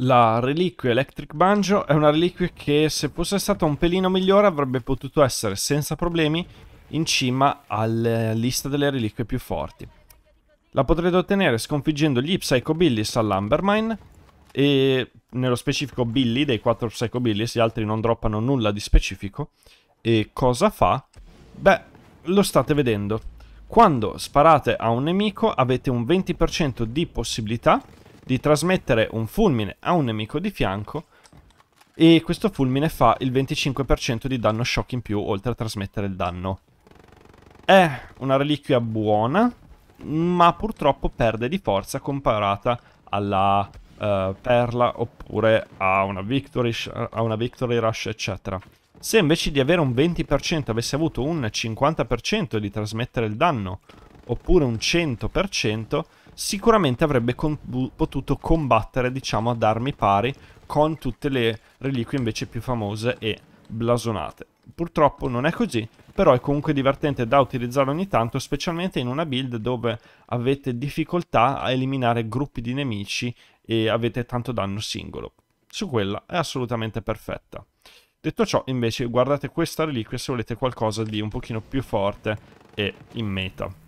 La reliquia Electric Banjo è una reliquia che se fosse stata un pelino migliore avrebbe potuto essere senza problemi in cima alla lista delle reliquie più forti. La potrete ottenere sconfiggendo gli Psycho Billies all'Ambermine e nello specifico Billy dei 4 Psycho Billies, gli altri non droppano nulla di specifico. E cosa fa? Beh, lo state vedendo. Quando sparate a un nemico avete un 20% di possibilità di trasmettere un fulmine a un nemico di fianco e questo fulmine fa il 25% di danno shock in più oltre a trasmettere il danno. È una reliquia buona, ma purtroppo perde di forza comparata alla uh, perla oppure a una, victory, a una victory rush eccetera. Se invece di avere un 20% avesse avuto un 50% di trasmettere il danno oppure un 100%, sicuramente avrebbe con- potuto combattere, diciamo, ad armi pari con tutte le reliquie invece più famose e blasonate. Purtroppo non è così, però è comunque divertente da utilizzare ogni tanto, specialmente in una build dove avete difficoltà a eliminare gruppi di nemici e avete tanto danno singolo. Su quella è assolutamente perfetta. Detto ciò, invece, guardate questa reliquia se volete qualcosa di un pochino più forte e in meta.